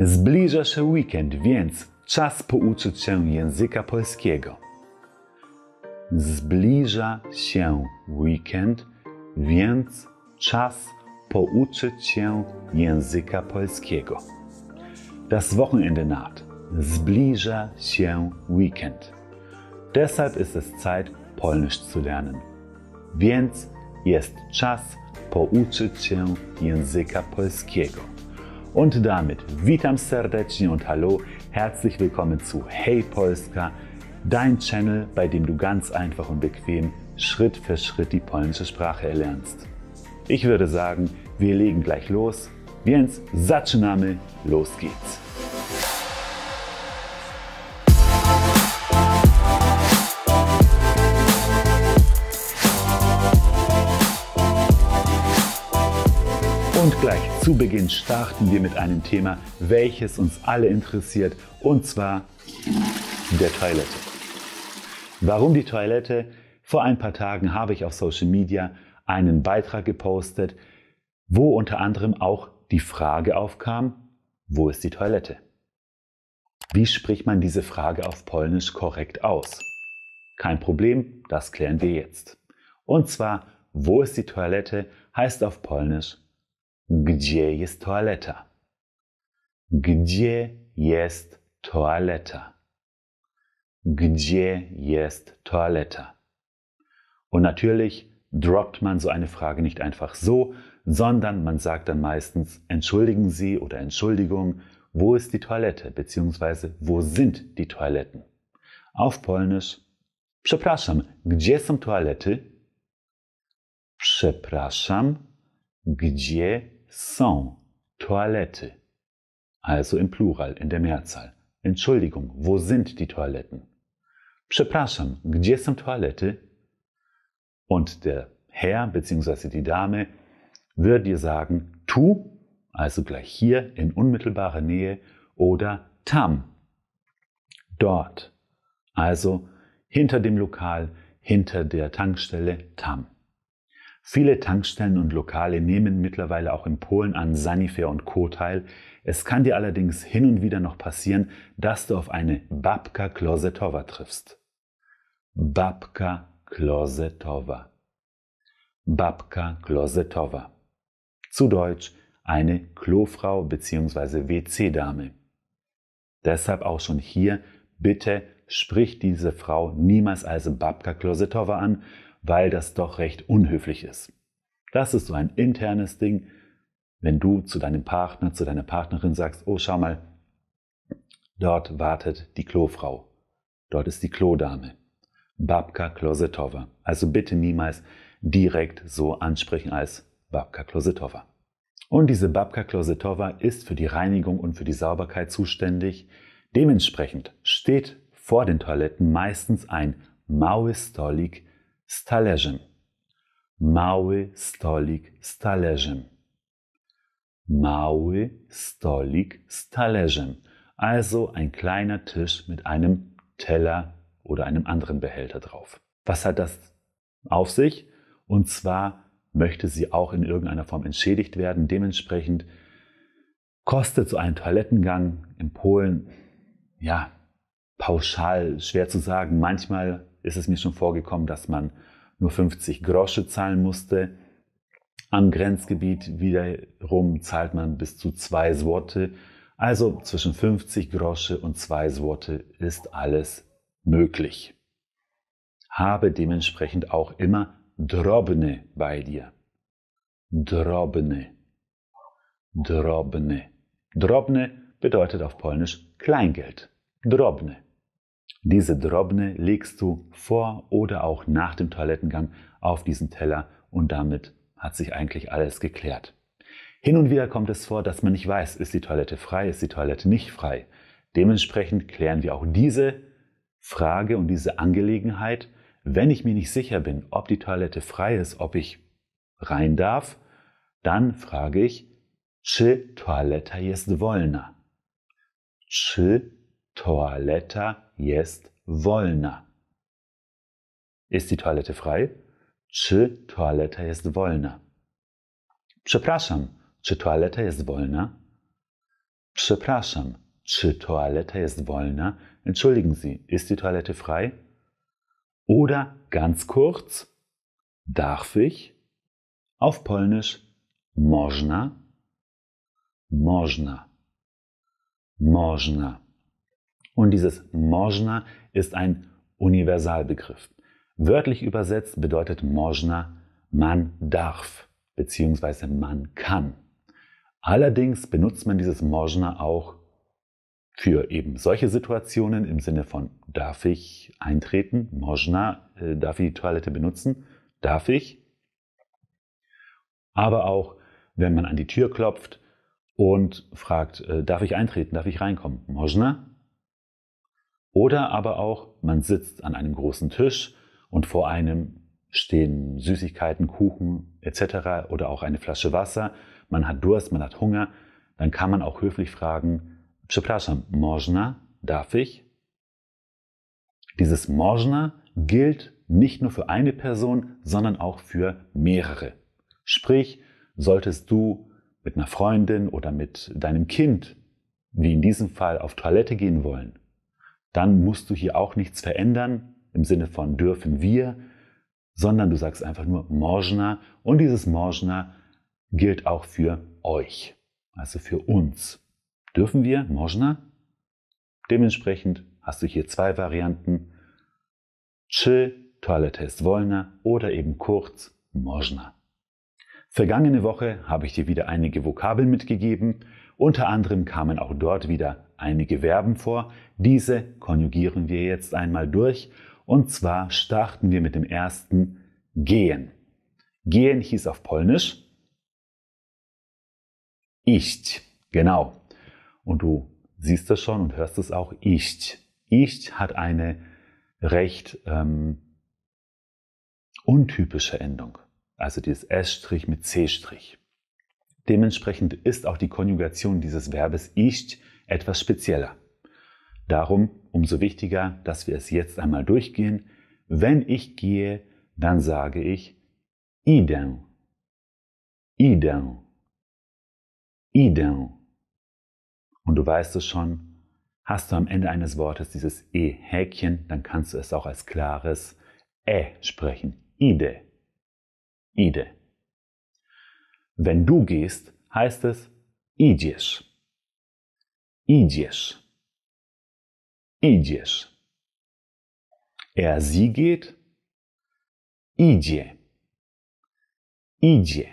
Zbliża się weekend, więc czas pouczyć się języka polskiego. Zbliża się weekend, więc czas pouczyć się języka polskiego. Das Wochenende naht. Zbliża się weekend. Deshalb ist es Zeit, Polnisch zu lernen. Więc jest czas pouczyć się języka polskiego. Und damit witam serdecznie und hallo, herzlich willkommen zu Hey Polska, dein Channel, bei dem du ganz einfach und bequem Schritt für Schritt die polnische Sprache erlernst. Ich würde sagen, wir legen gleich los. Więc zaczynamy, los geht's! Und gleich zu Beginn starten wir mit einem Thema, welches uns alle interessiert, und zwar der Toilette. Warum die Toilette? Vor ein paar Tagen habe ich auf Social Media einen Beitrag gepostet, wo unter anderem auch die Frage aufkam, wo ist die Toilette? Wie spricht man diese Frage auf Polnisch korrekt aus? Kein Problem, das klären wir jetzt. Und zwar, wo ist die Toilette heißt auf Polnisch Gdzie jest toaleta? Gdzie jest toaleta? Gdzie jest toaleta? Und natürlich droppt man so eine Frage nicht einfach so, sondern man sagt dann meistens Entschuldigen Sie oder Entschuldigung, wo ist die Toilette bzw. wo sind die Toiletten? Auf Polnisch Przepraszam, gdzie są toalety? Przepraszam, gdzie sans Toilette. Also im Plural, in der Mehrzahl. Entschuldigung, wo sind die Toiletten? Przepraszam, gdzie są toalety? Und der Herr bzw. die Dame wird dir sagen tu, also gleich hier in unmittelbarer Nähe, oder tam, dort, also hinter dem Lokal, hinter der Tankstelle tam. Viele Tankstellen und Lokale nehmen mittlerweile auch in Polen an Sanifair und Co. teil. Es kann dir allerdings hin und wieder noch passieren, dass du auf eine Babka Klosetowa triffst. Babka Klosetowa. Babka Klosetowa. Zu Deutsch eine Klofrau bzw. WC-Dame. Deshalb auch schon hier, bitte sprich diese Frau niemals als Babka Klosetowa an, weil das doch recht unhöflich ist. Das ist so ein internes Ding, wenn du zu deinem Partner, zu deiner Partnerin sagst, oh schau mal, dort wartet die Klofrau, dort ist die Klodame, Babka Klosetova. Also bitte niemals direkt so ansprechen als Babka Klosetova. Und diese Babka Klosetova ist für die Reinigung und für die Sauberkeit zuständig. Dementsprechend steht vor den Toiletten meistens ein Mauistolik, z talerzem. Mały stolik z talerzem. Mały stolik z talerzem. Also ein kleiner Tisch mit einem Teller oder einem anderen Behälter drauf. Was hat das auf sich? Und zwar möchte sie auch in irgendeiner Form entschädigt werden. Dementsprechend kostet so ein Toilettengang in Polen, ja, pauschal schwer zu sagen, manchmal ist es mir schon vorgekommen, dass man nur 50 Grosche zahlen musste. Am Grenzgebiet wiederum zahlt man bis zu zwei Sorte. Also zwischen 50 Grosche und zwei Sorte ist alles möglich. Habe dementsprechend auch immer Drobne bei dir. Drobne. Drobne. Drobne bedeutet auf Polnisch Kleingeld. Drobne. Diese Drobne legst du vor oder auch nach dem Toilettengang auf diesen Teller und damit hat sich eigentlich alles geklärt. Hin und wieder kommt es vor, dass man nicht weiß, ist die Toilette frei, ist die Toilette nicht frei. Dementsprechend klären wir auch diese Frage und diese Angelegenheit. Wenn ich mir nicht sicher bin, ob die Toilette frei ist, ob ich rein darf, dann frage ich, czy toaleta jest wolna? Czy Toaleta jest wolna. Ist die Toilette frei? Czy toaleta jest wolna? Przepraszam, czy toaleta jest wolna? Przepraszam, czy toaleta jest wolna? Entschuldigen Sie, ist die Toilette frei? Oder ganz kurz, darf ich? Auf Polnisch, można? Można. Można. Und dieses Mojna ist ein Universalbegriff. Wörtlich übersetzt bedeutet Mojna, man darf bzw. man kann. Allerdings benutzt man dieses Mojna auch für eben solche Situationen im Sinne von darf ich eintreten, Mojna, äh, darf ich die Toilette benutzen, darf ich. Aber auch wenn man an die Tür klopft und fragt, äh, darf ich eintreten, darf ich reinkommen, Mojna, oder aber auch, man sitzt an einem großen Tisch und vor einem stehen Süßigkeiten, Kuchen etc. oder auch eine Flasche Wasser. Man hat Durst, man hat Hunger. Dann kann man auch höflich fragen, przepraszam, można, darf ich? Dieses można gilt nicht nur für eine Person, sondern auch für mehrere. Sprich, solltest du mit einer Freundin oder mit deinem Kind, wie in diesem Fall, auf Toilette gehen wollen, dann musst du hier auch nichts verändern im Sinne von dürfen wir, sondern du sagst einfach nur Morgena und dieses Morgena gilt auch für euch, also für uns. Dürfen wir Morgena? Dementsprechend hast du hier zwei Varianten. Czy Toilette ist wolna oder eben kurz Morgena. Vergangene Woche habe ich dir wieder einige Vokabeln mitgegeben. Unter anderem kamen auch dort wieder einige Verben vor. Diese konjugieren wir jetzt einmal durch. Und zwar starten wir mit dem ersten gehen. Gehen hieß auf Polnisch ich. Genau. Und du siehst das schon und hörst es auch ich. Ich hat eine recht ähm, untypische Endung. Also dieses S' mit C'. Dementsprechend ist auch die Konjugation dieses Verbes ich etwas spezieller. Darum umso wichtiger, dass wir es jetzt einmal durchgehen. Wenn ich gehe, dann sage ich idem, idem, idem. Und du weißt es schon, hast du am Ende eines Wortes dieses E-Häkchen, dann kannst du es auch als klares Ä e sprechen. Ide, ide. Wenn du gehst, heißt es Idisch. Idziesz. Idziesz. Er, sie geht. Idzie. Idzie.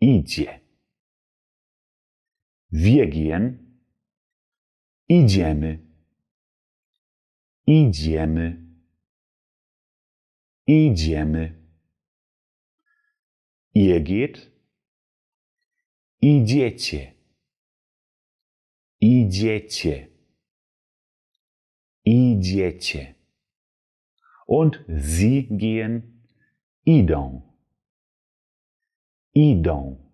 Idzie. Wir gehen. Idziemy. Idziemy. Idziemy. Ihr geht. Idziecie. idziecie, idziecie. Und sie gehen, idą, idą,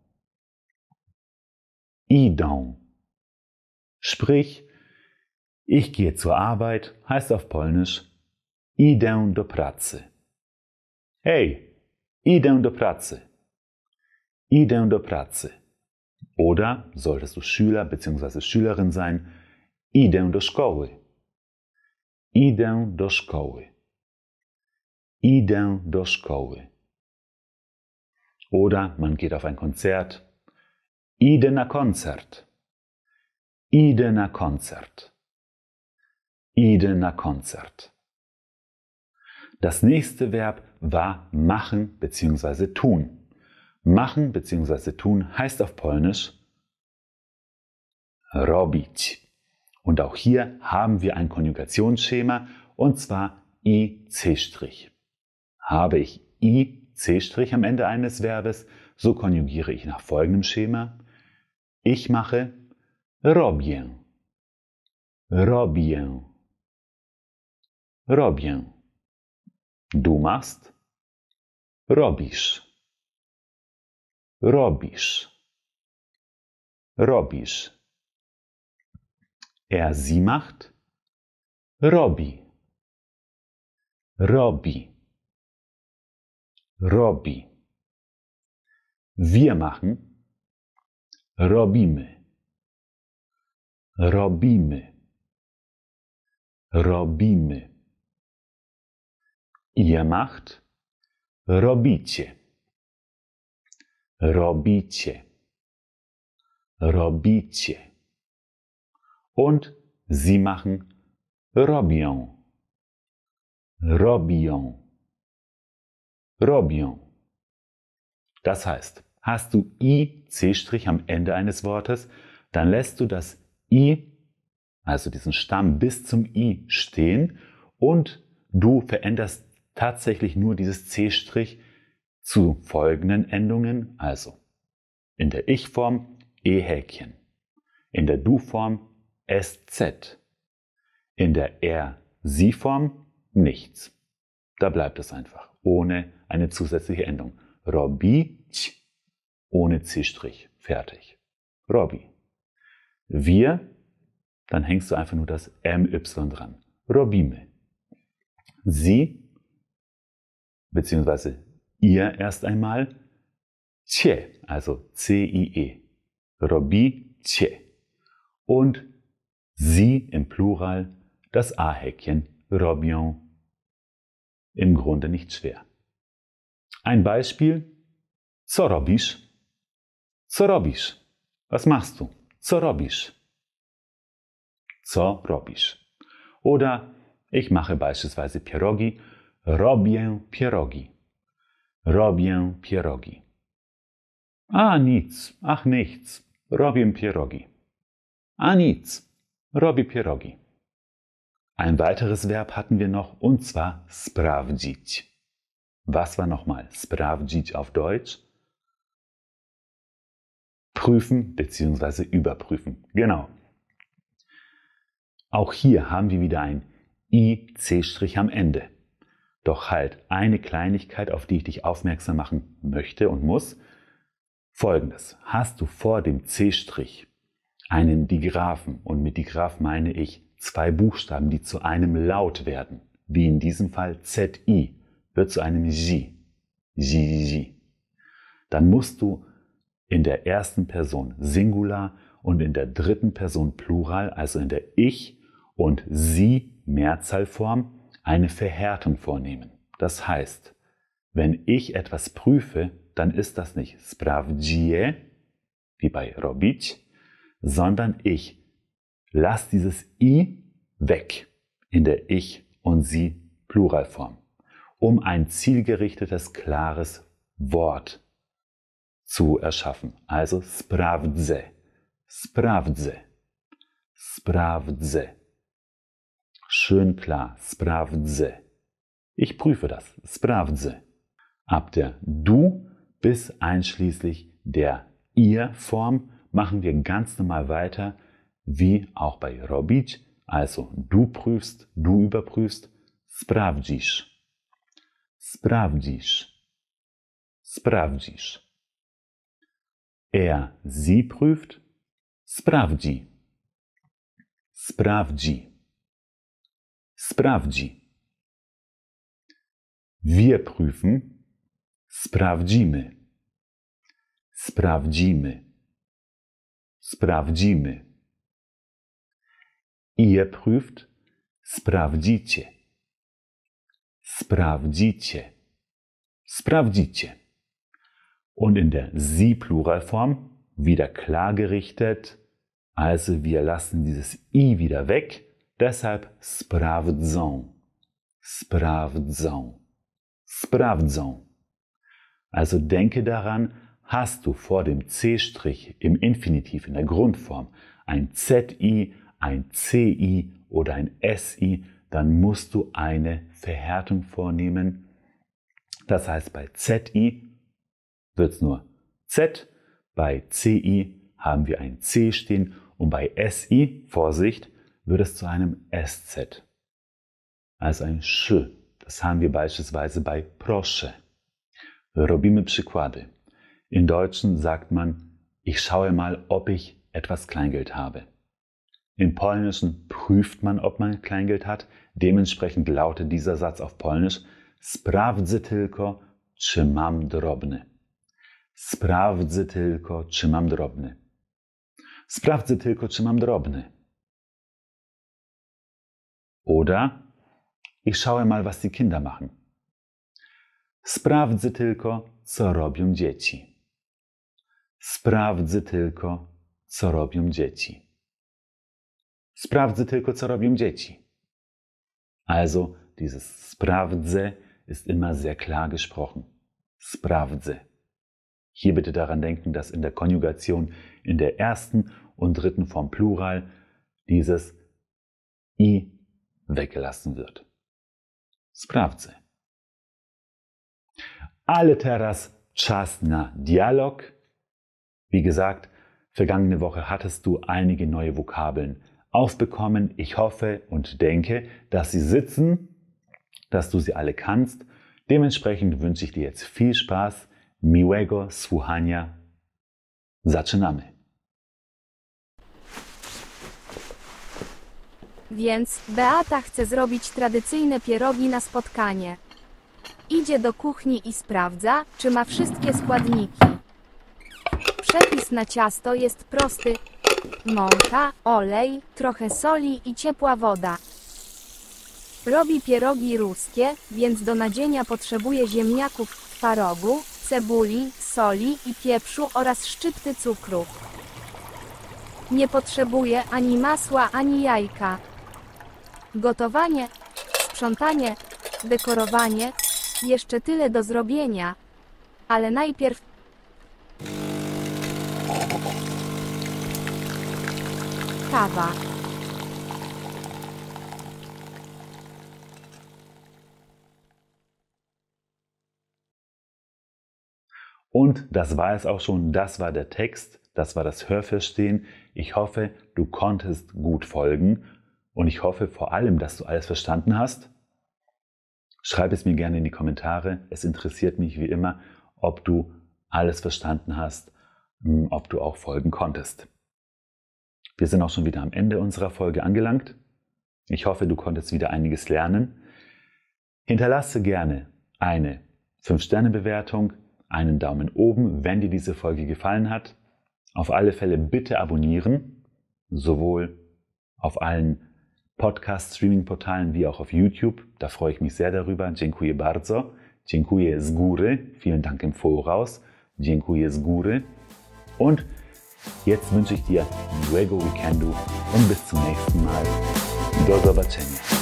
idą. Sprich, ich gehe zur Arbeit heißt auf Polnisch idę do pracy. Hey, idę do pracy. Idę do pracy. Oder solltest du Schüler bzw. Schülerin sein, idę do szkoły. Idę do szkoły. Idę do szkoły. Oder man geht auf ein Konzert. Idę na koncert. Idę na koncert. Idę na koncert. Das nächste Verb war machen bzw. tun. Machen bzw. tun heißt auf Polnisch robić. Und auch hier haben wir ein Konjugationsschema und zwar IC'. Habe ich IC' am Ende eines Verbes, so konjugiere ich nach folgendem Schema. Ich mache robię, robię, robię. Du machst robisch. robisz. Robisz. Er sie macht. Robi. Robi. Robi. Wir machen. Robimy. Robimy. Robimy. Ihr macht. Robicie. robicie, robicie. Und sie machen robią, robią, robią. Das heißt, hast du IC' am Ende eines Wortes, dann lässt du das I, also diesen Stamm bis zum I stehen und du veränderst tatsächlich nur dieses C' strich zu folgenden Endungen also. In der Ich-Form E-Häkchen, in der Du-Form SZ, in der Er-Sie-Form nichts. Da bleibt es einfach, ohne eine zusätzliche Endung. Robbi, ohne C-Strich, fertig. Robby. Wir, dann hängst du einfach nur das MY dran. Robime. Sie, beziehungsweise ihr erst einmal Tje, also e. C-I-E. Robi Tje. Und sie im Plural das A-Häkchen Robion. Im Grunde nicht schwer. Ein Beispiel. Co robisz? Co robisz? Was machst du? Co robisz? Co robisz? Oder ich mache beispielsweise Pierogi. Robię pierogi. Robię pierogi. A nic, ach nichts, robię pierogi. A nic, robię pierogi. Ein weiteres Verb hatten wir noch und zwar sprawdzić. Was war nochmal sprawdzić auf Deutsch? Prüfen bzw. überprüfen. Genau. Auch hier haben wir wieder ein IC' am Ende. Doch halt eine Kleinigkeit, auf die ich dich aufmerksam machen möchte und muss. Folgendes. Hast du vor dem C-Strich einen Digraphen und mit Digraph meine ich zwei Buchstaben, die zu einem Laut werden, wie in diesem Fall ZI, wird zu einem J. J, Dann musst du in der ersten Person Singular und in der dritten Person Plural, also in der Ich- und Sie-Mehrzahlform, eine Verhärtung vornehmen. Das heißt, wenn ich etwas prüfe, dann ist das nicht sprawdzie, wie bei robić, sondern ich lasse dieses i weg in der ich und sie Pluralform, um ein zielgerichtetes, klares Wort zu erschaffen. Also sprawdze, sprawdze, sprawdze. Schön klar. Sprawdzę. Ich prüfe das. Sprawdzę. Ab der Du bis einschließlich der Ihr-Form machen wir ganz normal weiter, wie auch bei Robić. Also du prüfst, du überprüfst. Sprawdzisz. Sprawdzisz. Sprawdzisz. Er, sie prüft. Sprawdzi. Sprawdzi. sprawdzi. Wir prüfen, sprawdzimy. Sprawdzimy. Sprawdzimy. Ihr prüft, sprawdzicie. Sprawdzicie. Sprawdzicie. Und in der Sie-Pluralform wieder klar gerichtet. Also wir lassen dieses I wieder weg Deshalb sprawdzą, sprawdzą, sprawdzą. Also denke daran, hast du vor dem C' strich im Infinitiv in der Grundform ein ZI, ein CI oder ein SI, dann musst du eine Verhärtung vornehmen. Das heißt, bei ZI wird es nur Z, bei CI haben wir ein C stehen und bei SI, Vorsicht, wird es zu einem SZ, also ein Sch. Das haben wir beispielsweise bei Prosche. Robimy przykłady. In Deutschen sagt man, ich schaue mal, ob ich etwas Kleingeld habe. Im Polnischen prüft man, ob man Kleingeld hat. Dementsprechend lautet dieser Satz auf Polnisch Sprawdzę tylko, czy mam drobne. Sprawdzę tylko, czy mam drobne. Sprawdzę tylko, czy mam drobne. Oder ich schaue mal, was die Kinder machen. Sprawdzę tylko, co robią dzieci. Sprawdzę tylko, co robią dzieci. Sprawdzę tylko, co robią dzieci. Also, dieses sprawdzę ist immer sehr klar gesprochen. Sprawdzę. Hier bitte daran denken, dass in der Konjugation in der ersten und dritten Form Plural dieses i weggelassen wird. Sprawdzę. Ale teraz czas na Dialog. Wie gesagt, vergangene Woche hattest du einige neue Vokabeln aufbekommen. Ich hoffe und denke, dass sie sitzen, dass du sie alle kannst. Dementsprechend wünsche ich dir jetzt viel Spaß. Miłego słuchania. Zaczynamy. Więc, Beata chce zrobić tradycyjne pierogi na spotkanie. Idzie do kuchni i sprawdza, czy ma wszystkie składniki. Przepis na ciasto jest prosty. Mąka, olej, trochę soli i ciepła woda. Robi pierogi ruskie, więc do nadzienia potrzebuje ziemniaków, twarogu, cebuli, soli i pieprzu oraz szczypty cukru. Nie potrzebuje ani masła, ani jajka gotowanie, sprzątanie, dekorowanie, jeszcze tyle do zrobienia. Ale najpierw kawa. Und das war es auch schon, das war der Text, das war das Hörverstehen. Ich hoffe, du konntest gut folgen Und ich hoffe vor allem, dass du alles verstanden hast. Schreib es mir gerne in die Kommentare. Es interessiert mich wie immer, ob du alles verstanden hast, hm, ob du auch folgen konntest. Wir sind auch schon wieder am Ende unserer Folge angelangt. Ich hoffe, du konntest wieder einiges lernen. Hinterlasse gerne eine 5-Sterne-Bewertung, einen Daumen oben, wenn dir diese Folge gefallen hat. Auf alle Fälle bitte abonnieren, sowohl auf allen Podcast-Streaming-Portalen wie auch auf YouTube. Da freue ich mich sehr darüber. Dziękuję bardzo. Dziękuję z góry. Vielen Dank im Voraus. Dziękuję z góry. Und jetzt wünsche ich dir miłego weekendu und bis zum nächsten Mal. Do zobaczenia.